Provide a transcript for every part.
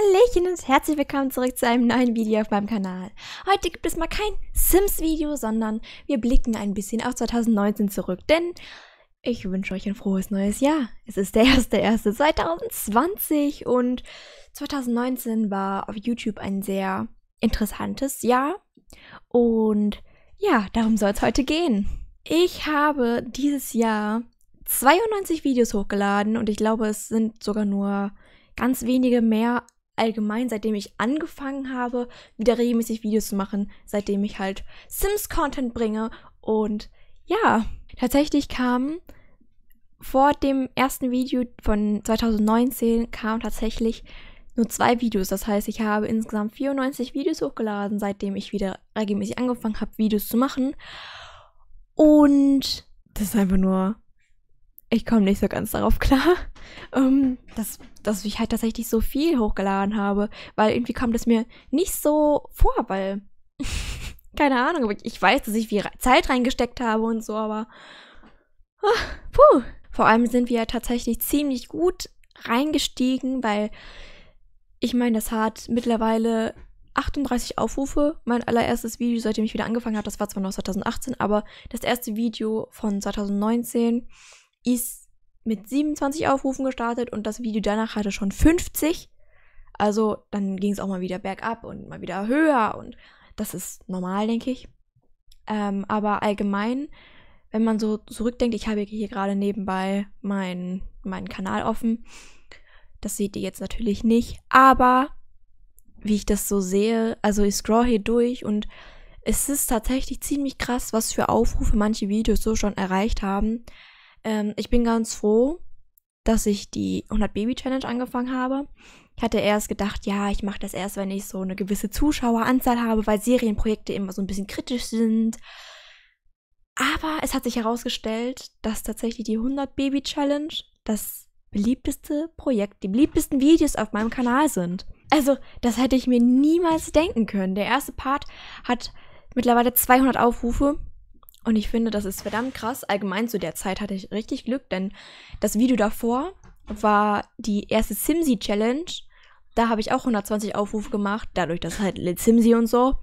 Hallöchen und herzlich willkommen zurück zu einem neuen Video auf meinem Kanal. Heute gibt es mal kein Sims-Video, sondern wir blicken ein bisschen auf 2019 zurück, denn ich wünsche euch ein frohes neues Jahr. Es ist der 1.1.2020 und 2019 war auf YouTube ein sehr interessantes Jahr und ja, darum soll es heute gehen. Ich habe dieses Jahr 92 Videos hochgeladen und ich glaube, es sind sogar nur ganz wenige mehr allgemein, seitdem ich angefangen habe, wieder regelmäßig Videos zu machen, seitdem ich halt Sims-Content bringe. Und ja, tatsächlich kam vor dem ersten Video von 2019 kam tatsächlich nur zwei Videos. Das heißt, ich habe insgesamt 94 Videos hochgeladen, seitdem ich wieder regelmäßig angefangen habe, Videos zu machen. Und das ist einfach nur ich komme nicht so ganz darauf klar, um, ähm, dass, dass ich halt tatsächlich so viel hochgeladen habe, weil irgendwie kommt es mir nicht so vor, weil keine Ahnung, aber ich weiß, dass ich viel Zeit reingesteckt habe und so, aber ach, puh. Vor allem sind wir tatsächlich ziemlich gut reingestiegen, weil ich meine, das hat mittlerweile 38 Aufrufe. Mein allererstes Video, seitdem ich wieder angefangen habe, das war zwar noch 2018, aber das erste Video von 2019 ist mit 27 Aufrufen gestartet und das Video danach hatte schon 50. Also dann ging es auch mal wieder bergab und mal wieder höher und das ist normal, denke ich. Ähm, aber allgemein, wenn man so zurückdenkt, ich habe hier gerade nebenbei meinen mein Kanal offen. Das seht ihr jetzt natürlich nicht, aber wie ich das so sehe, also ich scroll hier durch und es ist tatsächlich ziemlich krass, was für Aufrufe manche Videos so schon erreicht haben. Ähm, ich bin ganz froh, dass ich die 100 Baby Challenge angefangen habe. Ich hatte erst gedacht, ja, ich mache das erst, wenn ich so eine gewisse Zuschaueranzahl habe, weil Serienprojekte immer so ein bisschen kritisch sind. Aber es hat sich herausgestellt, dass tatsächlich die 100 Baby Challenge das beliebteste Projekt, die beliebtesten Videos auf meinem Kanal sind. Also, das hätte ich mir niemals denken können. Der erste Part hat mittlerweile 200 Aufrufe und ich finde, das ist verdammt krass. Allgemein zu der Zeit hatte ich richtig Glück, denn das Video davor war die erste Simsy Challenge. Da habe ich auch 120 Aufrufe gemacht, dadurch, dass halt Lit Simsi und so.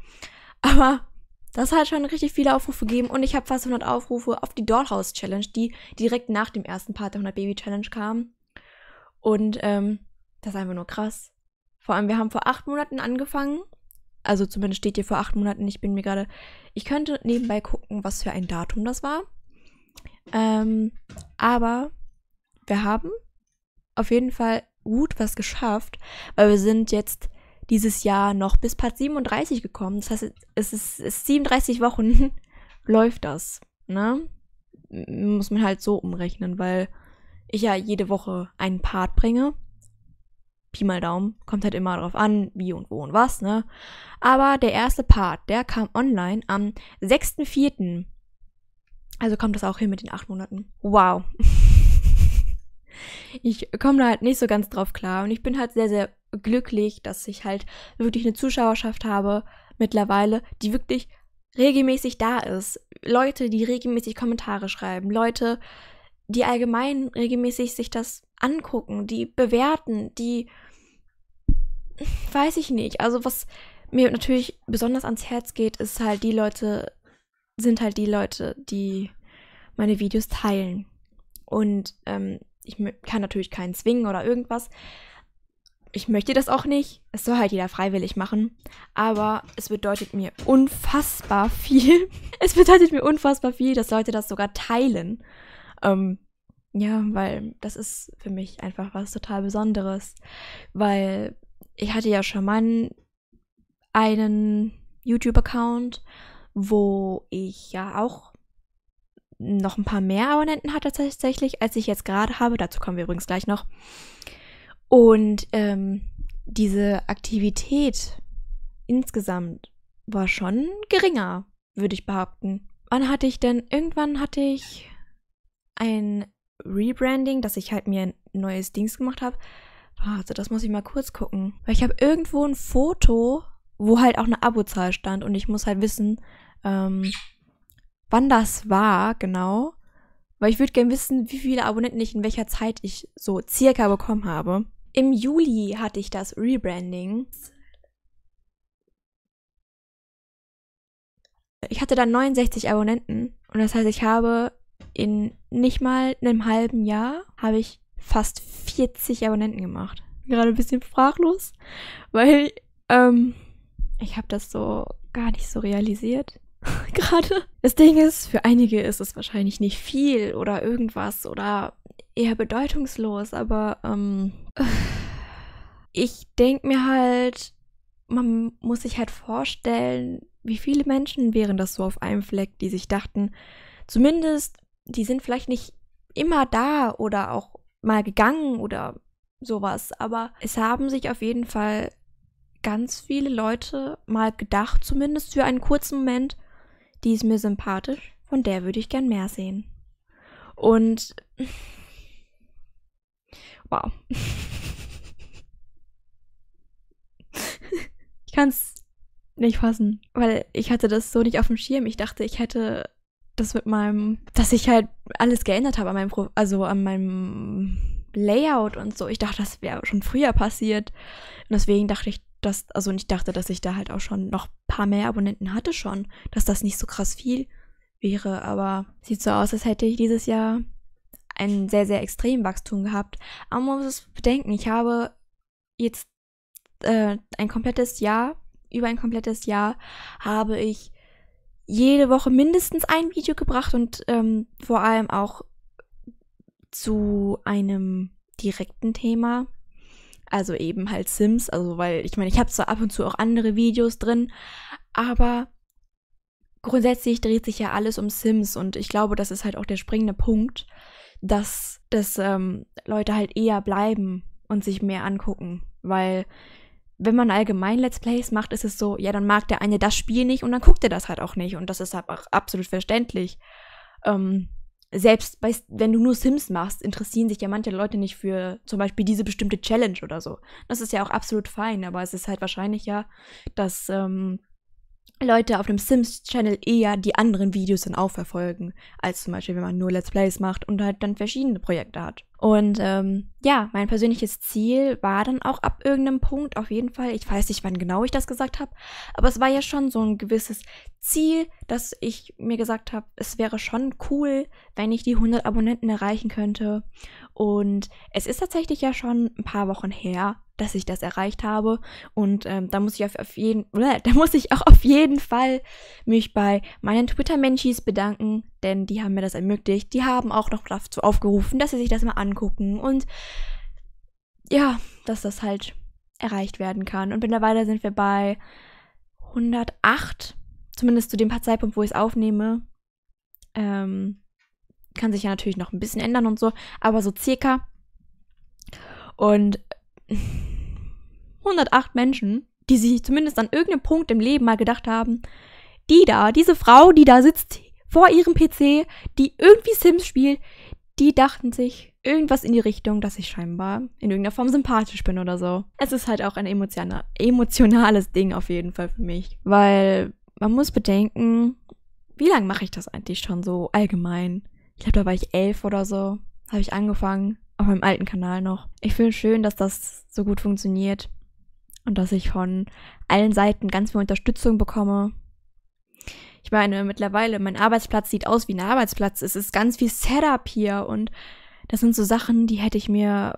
Aber das hat schon richtig viele Aufrufe gegeben und ich habe fast 100 Aufrufe auf die Dollhouse Challenge, die direkt nach dem ersten Part der 100 Baby Challenge kam. Und ähm, das ist einfach nur krass. Vor allem, wir haben vor acht Monaten angefangen also zumindest steht hier vor acht Monaten. Ich bin mir gerade. Ich könnte nebenbei gucken, was für ein Datum das war. Ähm, aber wir haben auf jeden Fall gut was geschafft, weil wir sind jetzt dieses Jahr noch bis Part 37 gekommen. Das heißt, es ist, es ist 37 Wochen läuft das, ne? Muss man halt so umrechnen, weil ich ja jede Woche einen Part bringe. Pi mal Daumen, kommt halt immer darauf an, wie und wo und was, ne? Aber der erste Part, der kam online am 6.4. Also kommt das auch hin mit den acht Monaten. Wow. ich komme da halt nicht so ganz drauf klar und ich bin halt sehr, sehr glücklich, dass ich halt wirklich eine Zuschauerschaft habe mittlerweile, die wirklich regelmäßig da ist. Leute, die regelmäßig Kommentare schreiben, Leute, die allgemein regelmäßig sich das angucken, die bewerten, die weiß ich nicht. Also was mir natürlich besonders ans Herz geht, ist halt die Leute, sind halt die Leute, die meine Videos teilen. Und ähm, ich kann natürlich keinen zwingen oder irgendwas. Ich möchte das auch nicht. Es soll halt jeder freiwillig machen. Aber es bedeutet mir unfassbar viel. es bedeutet mir unfassbar viel, dass Leute das sogar teilen. Ähm, ja, weil das ist für mich einfach was total Besonderes. Weil ich hatte ja schon mal einen YouTube-Account, wo ich ja auch noch ein paar mehr Abonnenten hatte tatsächlich, als ich jetzt gerade habe. Dazu kommen wir übrigens gleich noch. Und ähm, diese Aktivität insgesamt war schon geringer, würde ich behaupten. Wann hatte ich denn? Irgendwann hatte ich ein Rebranding, dass ich halt mir ein neues Dings gemacht habe. Warte, das muss ich mal kurz gucken. Weil ich habe irgendwo ein Foto, wo halt auch eine Abozahl stand und ich muss halt wissen, ähm, wann das war, genau. Weil ich würde gerne wissen, wie viele Abonnenten ich in welcher Zeit ich so circa bekommen habe. Im Juli hatte ich das Rebranding. Ich hatte dann 69 Abonnenten und das heißt, ich habe in nicht mal einem halben Jahr habe ich fast 40 Abonnenten gemacht. Gerade ein bisschen sprachlos, weil ähm, ich habe das so gar nicht so realisiert. Gerade. Das Ding ist, für einige ist es wahrscheinlich nicht viel oder irgendwas oder eher bedeutungslos, aber ähm, ich denke mir halt, man muss sich halt vorstellen, wie viele Menschen wären das so auf einem Fleck, die sich dachten, zumindest, die sind vielleicht nicht immer da oder auch mal gegangen oder sowas. Aber es haben sich auf jeden Fall ganz viele Leute mal gedacht, zumindest für einen kurzen Moment, die ist mir sympathisch, von der würde ich gern mehr sehen. Und wow. ich kann es nicht fassen, weil ich hatte das so nicht auf dem Schirm. Ich dachte, ich hätte das mit meinem, dass ich halt alles geändert habe an meinem, Pro also an meinem Layout und so. Ich dachte, das wäre schon früher passiert. Und deswegen dachte ich, dass, also ich dachte, dass ich da halt auch schon noch ein paar mehr Abonnenten hatte schon, dass das nicht so krass viel wäre. Aber sieht so aus, als hätte ich dieses Jahr ein sehr, sehr extrem Wachstum gehabt. Aber man muss es bedenken, ich habe jetzt äh, ein komplettes Jahr, über ein komplettes Jahr habe ich jede Woche mindestens ein Video gebracht und ähm, vor allem auch zu einem direkten Thema. Also eben halt Sims, also weil ich meine, ich habe zwar ab und zu auch andere Videos drin, aber grundsätzlich dreht sich ja alles um Sims und ich glaube, das ist halt auch der springende Punkt, dass, dass ähm, Leute halt eher bleiben und sich mehr angucken, weil wenn man allgemein Let's Plays macht, ist es so, ja, dann mag der eine das Spiel nicht und dann guckt er das halt auch nicht. Und das ist halt auch absolut verständlich. Ähm, selbst bei, wenn du nur Sims machst, interessieren sich ja manche Leute nicht für zum Beispiel diese bestimmte Challenge oder so. Das ist ja auch absolut fein, aber es ist halt wahrscheinlich ja, dass ähm, Leute auf dem Sims-Channel eher die anderen Videos dann auch verfolgen, als zum Beispiel, wenn man nur Let's Plays macht und halt dann verschiedene Projekte hat. Und ähm, ja, mein persönliches Ziel war dann auch ab irgendeinem Punkt auf jeden Fall, ich weiß nicht, wann genau ich das gesagt habe, aber es war ja schon so ein gewisses Ziel, dass ich mir gesagt habe, es wäre schon cool, wenn ich die 100 Abonnenten erreichen könnte. Und es ist tatsächlich ja schon ein paar Wochen her, dass ich das erreicht habe. Und ähm, da muss ich auf, auf jeden, bleh, da muss ich auch auf jeden Fall mich bei meinen Twitter-Menschis bedanken, denn die haben mir das ermöglicht. Die haben auch noch dazu aufgerufen, dass sie sich das mal angucken und ja, dass das halt erreicht werden kann. Und mittlerweile sind wir bei 108, zumindest zu dem Zeitpunkt, wo ich es aufnehme. Ähm, kann sich ja natürlich noch ein bisschen ändern und so, aber so circa. Und 108 Menschen, die sich zumindest an irgendeinem Punkt im Leben mal gedacht haben, die da, diese Frau, die da sitzt vor ihrem PC, die irgendwie Sims spielt, die dachten sich irgendwas in die Richtung, dass ich scheinbar in irgendeiner Form sympathisch bin oder so. Es ist halt auch ein emotional, emotionales Ding auf jeden Fall für mich, weil man muss bedenken, wie lange mache ich das eigentlich schon so allgemein? Ich glaube, da war ich elf oder so, habe ich angefangen, auf meinem alten Kanal noch. Ich finde schön, dass das so gut funktioniert und dass ich von allen Seiten ganz viel Unterstützung bekomme. Ich meine, mittlerweile, mein Arbeitsplatz sieht aus wie ein Arbeitsplatz. Es ist ganz viel Setup hier und das sind so Sachen, die hätte ich mir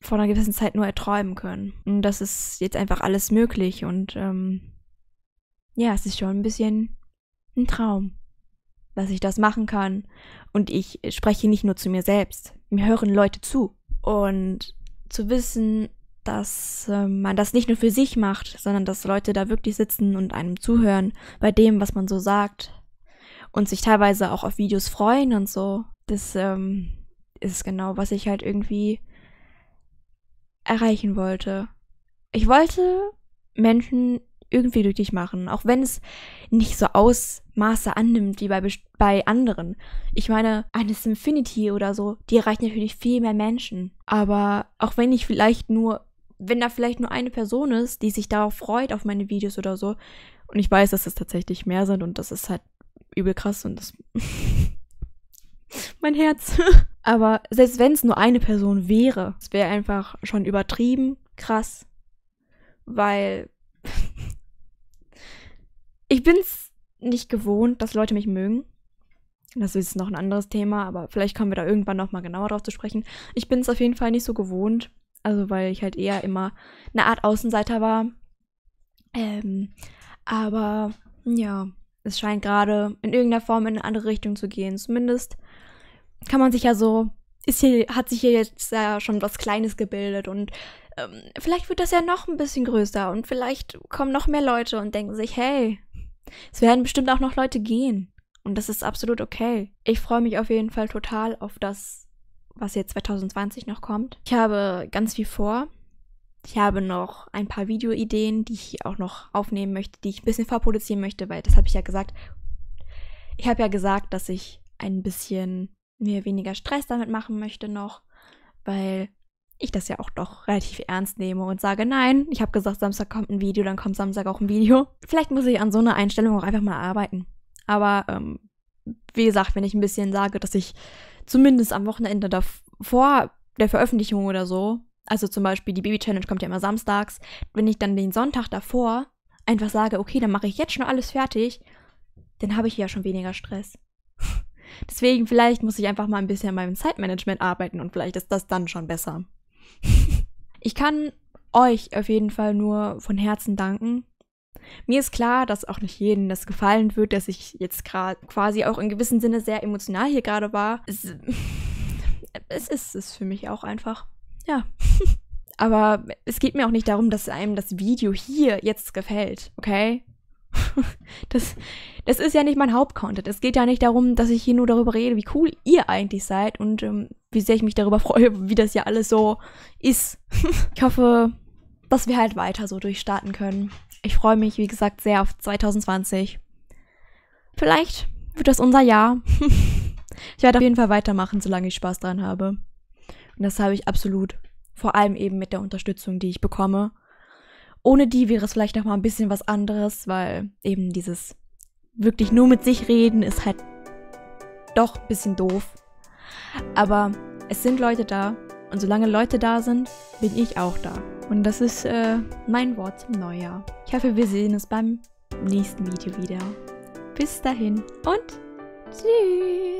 vor einer gewissen Zeit nur erträumen können. Und das ist jetzt einfach alles möglich und ähm, ja, es ist schon ein bisschen ein Traum, dass ich das machen kann. Und ich spreche nicht nur zu mir selbst, mir hören Leute zu. Und zu wissen, dass ähm, man das nicht nur für sich macht, sondern dass Leute da wirklich sitzen und einem zuhören bei dem, was man so sagt und sich teilweise auch auf Videos freuen und so. Das ähm, ist genau, was ich halt irgendwie erreichen wollte. Ich wollte Menschen irgendwie glücklich machen, auch wenn es nicht so Ausmaße annimmt wie bei, bei anderen. Ich meine, eine Symphonity oder so, die erreicht natürlich viel mehr Menschen. Aber auch wenn ich vielleicht nur wenn da vielleicht nur eine Person ist, die sich darauf freut, auf meine Videos oder so. Und ich weiß, dass es tatsächlich mehr sind und das ist halt übel krass und das. mein Herz. Aber selbst wenn es nur eine Person wäre, es wäre einfach schon übertrieben krass. Weil ich bin's nicht gewohnt, dass Leute mich mögen. Das ist noch ein anderes Thema, aber vielleicht kommen wir da irgendwann nochmal genauer drauf zu sprechen. Ich bin es auf jeden Fall nicht so gewohnt, also weil ich halt eher immer eine Art Außenseiter war. Ähm, aber ja, es scheint gerade in irgendeiner Form in eine andere Richtung zu gehen. Zumindest kann man sich ja so, ist hier, hat sich hier jetzt ja schon was Kleines gebildet und ähm, vielleicht wird das ja noch ein bisschen größer und vielleicht kommen noch mehr Leute und denken sich, hey, es werden bestimmt auch noch Leute gehen. Und das ist absolut okay. Ich freue mich auf jeden Fall total auf das, was jetzt 2020 noch kommt. Ich habe ganz viel vor. Ich habe noch ein paar Videoideen, die ich auch noch aufnehmen möchte, die ich ein bisschen vorproduzieren möchte, weil das habe ich ja gesagt. Ich habe ja gesagt, dass ich ein bisschen mir weniger Stress damit machen möchte noch, weil ich das ja auch doch relativ ernst nehme und sage, nein, ich habe gesagt, Samstag kommt ein Video, dann kommt Samstag auch ein Video. Vielleicht muss ich an so einer Einstellung auch einfach mal arbeiten. Aber ähm, wie gesagt, wenn ich ein bisschen sage, dass ich zumindest am Wochenende davor der Veröffentlichung oder so, also zum Beispiel die Baby Challenge kommt ja immer samstags, wenn ich dann den Sonntag davor einfach sage, okay, dann mache ich jetzt schon alles fertig, dann habe ich ja schon weniger Stress. Deswegen, vielleicht muss ich einfach mal ein bisschen an meinem Zeitmanagement arbeiten und vielleicht ist das dann schon besser. ich kann euch auf jeden Fall nur von Herzen danken, mir ist klar, dass auch nicht jedem das gefallen wird, dass ich jetzt gerade quasi auch in gewissem Sinne sehr emotional hier gerade war. Es, es ist es für mich auch einfach. Ja. Aber es geht mir auch nicht darum, dass einem das Video hier jetzt gefällt, okay? Das, das ist ja nicht mein Hauptcontent. Es geht ja nicht darum, dass ich hier nur darüber rede, wie cool ihr eigentlich seid und ähm, wie sehr ich mich darüber freue, wie das ja alles so ist. Ich hoffe, dass wir halt weiter so durchstarten können. Ich freue mich, wie gesagt, sehr auf 2020. Vielleicht wird das unser Jahr. ich werde auf jeden Fall weitermachen, solange ich Spaß dran habe. Und das habe ich absolut. Vor allem eben mit der Unterstützung, die ich bekomme. Ohne die wäre es vielleicht nochmal ein bisschen was anderes, weil eben dieses wirklich nur mit sich reden ist halt doch ein bisschen doof. Aber es sind Leute da und solange Leute da sind, bin ich auch da. Und das ist äh, mein Wort zum Neujahr. Ich hoffe, wir sehen uns beim nächsten Video wieder. Bis dahin und tschüss.